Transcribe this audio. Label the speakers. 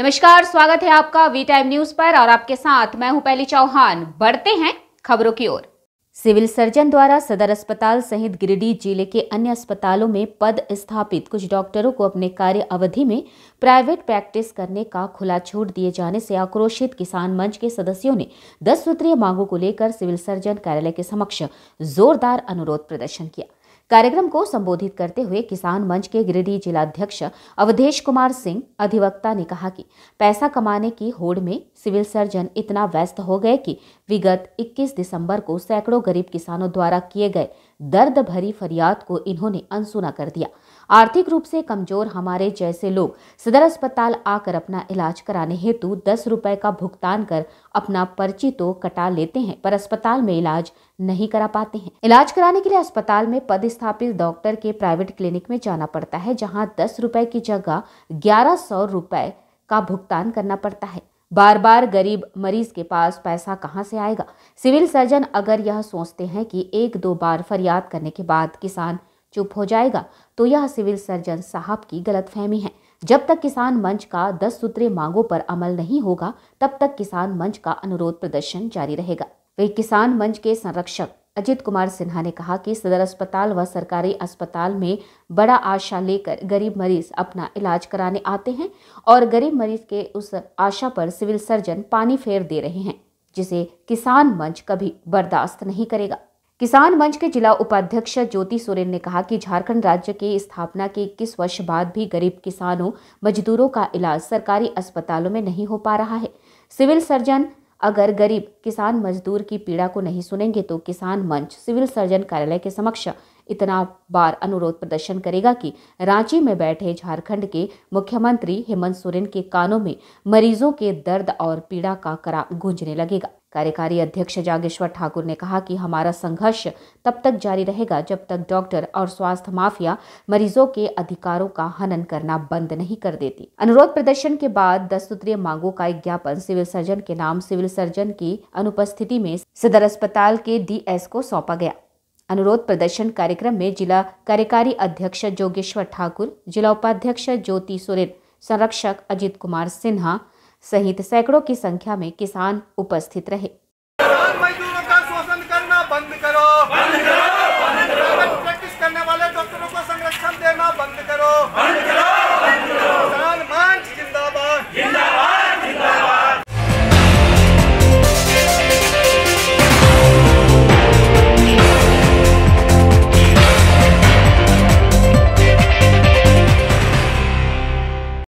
Speaker 1: नमस्कार स्वागत है आपका वी टाइम न्यूज पर और आपके साथ मैं हूं पहली चौहान बढ़ते हैं खबरों की ओर सिविल सर्जन द्वारा सदर अस्पताल सहित गिरिडीह जिले के अन्य अस्पतालों में पद स्थापित कुछ डॉक्टरों को अपने कार्य अवधि में प्राइवेट प्रैक्टिस करने का खुला छूट दिए जाने से आक्रोशित किसान मंच के सदस्यों ने दस सूत्रीय मांगों को लेकर सिविल सर्जन कार्यालय के समक्ष जोरदार अनुरोध प्रदर्शन किया कार्यक्रम को संबोधित करते हुए किसान मंच के गिरिडीह जिलाध्यक्ष अवधेश कुमार सिंह अधिवक्ता ने कहा कि पैसा कमाने की होड़ में सिविल सर्जन इतना व्यस्त हो गए कि विगत 21 दिसंबर को सैकड़ों गरीब किसानों द्वारा किए गए दर्द भरी फरियाद को इन्होंने अनसुना कर दिया आर्थिक रूप से कमजोर हमारे जैसे लोग सदर अस्पताल आकर अपना इलाज कराने हेतु दस रुपए का भुगतान कर अपना पर्ची तो कटा लेते हैं पर अस्पताल में इलाज नहीं करा पाते हैं इलाज कराने के लिए अस्पताल में पदस्थापित डॉक्टर के प्राइवेट क्लिनिक में जाना पड़ता है जहाँ दस रुपए की जगह ग्यारह सौ रुपए का भुगतान करना पड़ता है बार बार गरीब मरीज के पास पैसा कहाँ से आएगा सिविल सर्जन अगर यह सोचते हैं कि एक दो बार फरियाद करने के बाद किसान चुप हो जाएगा तो यह सिविल सर्जन साहब की गलतफहमी है जब तक किसान मंच का दस सूत्रीय मांगों पर अमल नहीं होगा तब तक किसान मंच का अनुरोध प्रदर्शन जारी रहेगा वे किसान मंच के संरक्षक अजित कुमार सिन्हा ने कहा कि सदर अस्पताल व सरकारी अस्पताल में बड़ा आशा लेकर गरीब मरीज अपना इलाज कराने आते हैं और गरीब मरीज के उस आशा पर सिविल सर्जन पानी फेर दे रहे हैं जिसे किसान मंच कभी बर्दाश्त नहीं करेगा किसान मंच के जिला उपाध्यक्ष ज्योति सोरेन ने कहा कि झारखंड राज्य की स्थापना के इक्कीस वर्ष बाद भी गरीब किसानों मजदूरों का इलाज सरकारी अस्पतालों में नहीं हो पा रहा है सिविल सर्जन अगर गरीब किसान मजदूर की पीड़ा को नहीं सुनेंगे तो किसान मंच सिविल सर्जन कार्यालय के समक्ष इतना बार अनुरोध प्रदर्शन करेगा कि रांची में बैठे झारखंड के मुख्यमंत्री हेमंत सोरेन के कानों में मरीजों के दर्द और पीड़ा का करार गूंजने लगेगा कार्यकारी अध्यक्ष जागेश्वर ठाकुर ने कहा कि हमारा संघर्ष तब तक जारी रहेगा जब तक डॉक्टर और स्वास्थ्य माफिया मरीजों के अधिकारों का हनन करना बंद नहीं कर देती अनुरोध प्रदर्शन के बाद दस सूत्रीय मांगों का एक ज्ञापन सिविल सर्जन के नाम सिविल सर्जन की अनुपस्थिति में सदर अस्पताल के डीएस को सौंपा गया अनुरोध प्रदर्शन कार्यक्रम में जिला कार्यकारी अध्यक्ष जोगेश्वर ठाकुर जिला उपाध्यक्ष ज्योति सोरेन संरक्षक अजित कुमार सिन्हा सहित सैकड़ों की संख्या में किसान उपस्थित रहे मजदूरों का शोषण करना बंद करो